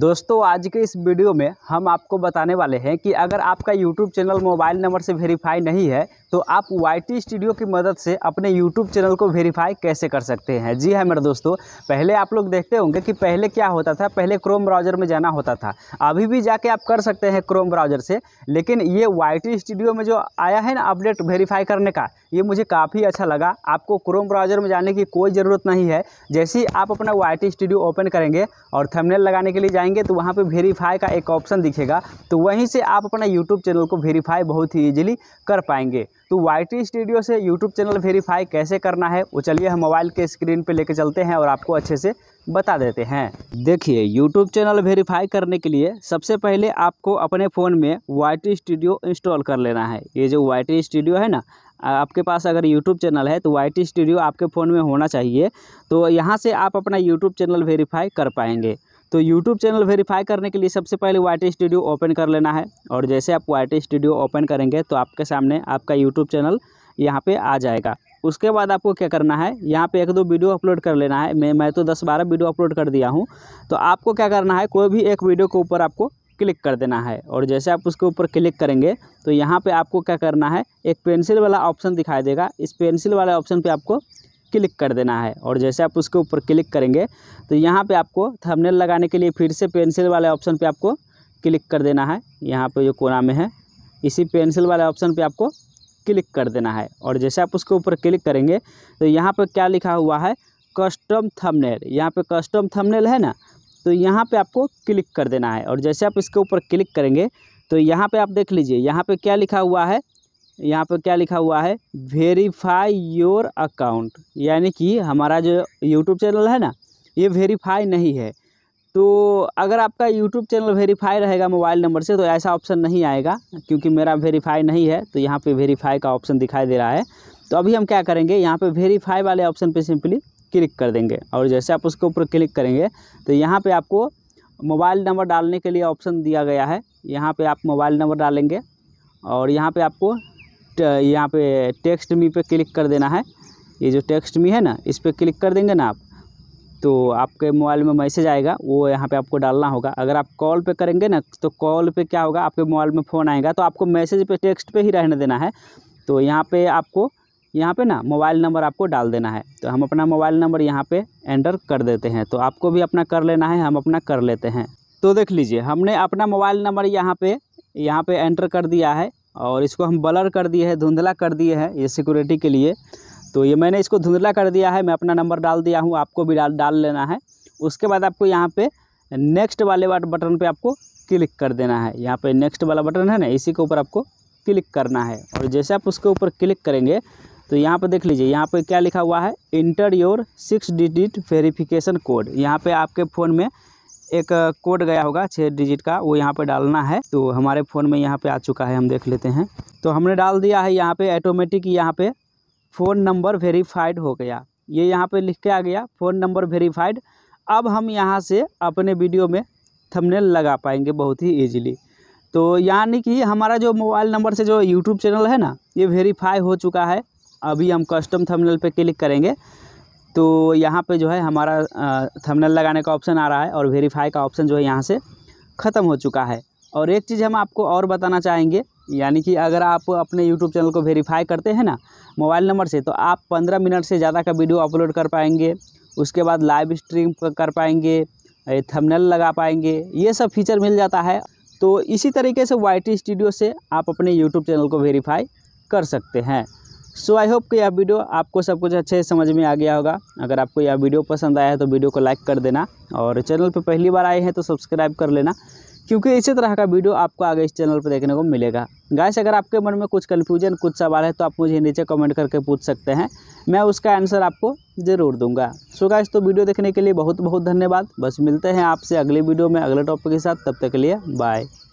दोस्तों आज के इस वीडियो में हम आपको बताने वाले हैं कि अगर आपका यूट्यूब चैनल मोबाइल नंबर से वेरीफाई नहीं है तो आप वाई टी स्टूडियो की मदद से अपने यूट्यूब चैनल को वेरीफाई कैसे कर सकते हैं जी हाँ मेरे दोस्तों पहले आप लोग देखते होंगे कि पहले क्या होता था पहले क्रोम ब्राउज़र में जाना होता था अभी भी जाके आप कर सकते हैं क्रोम ब्राउज़र से लेकिन ये वाई टी स्टूडियो में जो आया है ना अपडेट वेरीफाई करने का ये मुझे काफ़ी अच्छा लगा आपको क्रोम ब्राउज़र में जाने की कोई ज़रूरत नहीं है जैसे ही आप अपना वाई टी स्टूडियो ओपन करेंगे और थंबनेल लगाने के लिए जाएंगे तो वहाँ पर वेरीफाई का एक ऑप्शन दिखेगा तो वहीं से आप अपना यूट्यूब चैनल को वेरीफाई बहुत ही ईजिली कर पाएंगे तो वाई स्टूडियो से यूट्यूब चैनल वेरीफाई कैसे करना है वो चलिए हम मोबाइल के स्क्रीन पर लेके चलते हैं और आपको अच्छे से बता देते हैं देखिए यूट्यूब चैनल वेरीफाई करने के लिए सबसे पहले आपको अपने फ़ोन में वाई स्टूडियो इंस्टॉल कर लेना है ये जो वाई स्टूडियो है ना आपके पास अगर यूट्यूब चैनल है तो वाई स्टूडियो आपके फ़ोन में होना चाहिए तो यहाँ से आप अपना यूट्यूब चैनल वेरीफाई कर पाएंगे तो यूट्यूब चैनल वेरीफाई करने के लिए सबसे पहले वाई स्टूडियो ओपन कर लेना है और जैसे आप वाई स्टूडियो ओपन करेंगे तो आपके सामने आपका यूट्यूब चैनल यहाँ पे आ जाएगा उसके बाद आपको क्या करना है यहाँ पे एक दो वीडियो अपलोड कर लेना है मैं मैं तो दस बारह वीडियो अपलोड कर दिया हूँ तो आपको क्या करना है कोई भी एक वीडियो के ऊपर आपको क्लिक कर देना है और जैसे आप उसके ऊपर क्लिक करेंगे तो यहाँ पे आपको क्या करना है एक पेंसिल वाला ऑप्शन दिखाई देगा इस पेंसिल वाले ऑप्शन पे आपको क्लिक कर देना है और जैसे आप उसके ऊपर क्लिक करेंगे तो यहाँ पे आपको थंबनेल लगाने के लिए फिर से पेंसिल वाले ऑप्शन पे आपको क्लिक कर देना है यहाँ पे जो कोना में है इसी पेंसिल वाले ऑप्शन पे आपको क्लिक कर देना है और जैसे आप उसके ऊपर क्लिक करेंगे तो यहाँ पर क्या लिखा हुआ है कस्टम थमनेल यहाँ पर कस्टम थमनेल है ना तो यहाँ पर आपको क्लिक कर देना है और जैसे आप इसके ऊपर क्लिक करेंगे तो यहाँ पे आप देख लीजिए यहाँ पे क्या लिखा हुआ है यहाँ पर क्या लिखा हुआ है वेरीफाई योर अकाउंट यानी कि हमारा जो यूट्यूब चैनल है ना ये वेरीफाई नहीं है तो अगर आपका यूट्यूब चैनल वेरीफाई रहेगा मोबाइल नंबर से तो ऐसा ऑप्शन नहीं आएगा क्योंकि मेरा वेरीफाई नहीं है तो यहाँ पे वेरीफाई का ऑप्शन दिखाई दे रहा है तो अभी हम क्या करेंगे यहाँ पे वेरीफाई वाले ऑप्शन पे सिंपली क्लिक कर देंगे और जैसे आप उसके ऊपर क्लिक करेंगे तो यहाँ पर आपको मोबाइल नंबर डालने के लिए ऑप्शन दिया गया है यहाँ पर आप मोबाइल नंबर डालेंगे और यहाँ पर आपको Uh, यहाँ पे टेक्स्ट मी पे क्लिक कर देना है ये जो टेक्स्ट मी है ना इस पर क्लिक कर देंगे ना आप तो आपके मोबाइल में मैसेज आएगा वो यहाँ पे आपको डालना होगा अगर आप कॉल पे करेंगे ना तो कॉल पे क्या होगा आपके मोबाइल में फ़ोन आएगा तो आपको मैसेज पे टेक्स्ट पे ही रहने देना है तो यहाँ पे आपको यहाँ पे ना मोबाइल नंबर आपको डाल देना है तो हम अपना मोबाइल नंबर यहाँ पे एंटर कर देते हैं तो आपको भी अपना कर लेना है हम अपना कर लेते हैं तो देख लीजिए हमने अपना मोबाइल नंबर यहाँ पर यहाँ पर एंटर कर दिया है और इसको हम बलर कर दिए हैं धुंधला कर दिए हैं ये सिक्योरिटी के लिए तो ये मैंने इसको धुंधला कर दिया है मैं अपना नंबर डाल दिया हूँ आपको भी डाल डाल लेना है उसके बाद आपको यहाँ पे नेक्स्ट वाले बटन पे आपको क्लिक कर देना है यहाँ पे नेक्स्ट वाला बटन है ना इसी के ऊपर आपको क्लिक करना है और जैसे आप उसके ऊपर क्लिक करेंगे तो यहाँ पर देख लीजिए यहाँ पर क्या लिखा हुआ है enter your six digit verification code यहाँ पर आपके फ़ोन में एक कोड गया होगा छः डिजिट का वो यहाँ पर डालना है तो हमारे फ़ोन में यहाँ पे आ चुका है हम देख लेते हैं तो हमने डाल दिया है यहाँ पे ऑटोमेटिक यहाँ पे फ़ोन नंबर वेरीफाइड हो गया ये यह यहाँ पे लिख के आ गया फ़ोन नंबर वेरीफाइड अब हम यहाँ से अपने वीडियो में थंबनेल लगा पाएंगे बहुत ही ईजिली तो यानी कि हमारा जो मोबाइल नंबर से जो यूट्यूब चैनल है ना ये वेरीफाई हो चुका है अभी हम कस्टम थमनेल पर क्लिक करेंगे तो यहाँ पे जो है हमारा थंबनेल लगाने का ऑप्शन आ रहा है और वेरीफाई का ऑप्शन जो है यहाँ से ख़त्म हो चुका है और एक चीज़ हम आपको और बताना चाहेंगे यानी कि अगर आप अपने यूट्यूब चैनल को वेरीफाई करते हैं ना मोबाइल नंबर से तो आप पंद्रह मिनट से ज़्यादा का वीडियो अपलोड कर पाएंगे उसके बाद लाइव स्ट्रीम कर पाएंगे थंबनेल लगा पाएंगे ये सब फीचर मिल जाता है तो इसी तरीके से वाई स्टूडियो से आप अपने यूट्यूब चैनल को वेरीफाई कर सकते हैं सो आई होप कि यह वीडियो आपको सब कुछ अच्छे से समझ में आ गया होगा अगर आपको यह वीडियो पसंद आया है तो वीडियो को लाइक कर देना और चैनल पर पहली बार आए हैं तो सब्सक्राइब कर लेना क्योंकि इसी तरह का वीडियो आपको आगे इस चैनल पर देखने को मिलेगा गैस अगर आपके मन में कुछ कन्फ्यूजन कुछ सवाल है तो आप मुझे नीचे कमेंट करके पूछ सकते हैं मैं उसका आंसर आपको ज़रूर दूंगा सो गाइस तो वीडियो देखने के लिए बहुत बहुत धन्यवाद बस मिलते हैं आपसे अगले वीडियो में अगले टॉपिक के साथ तब तक के लिए बाय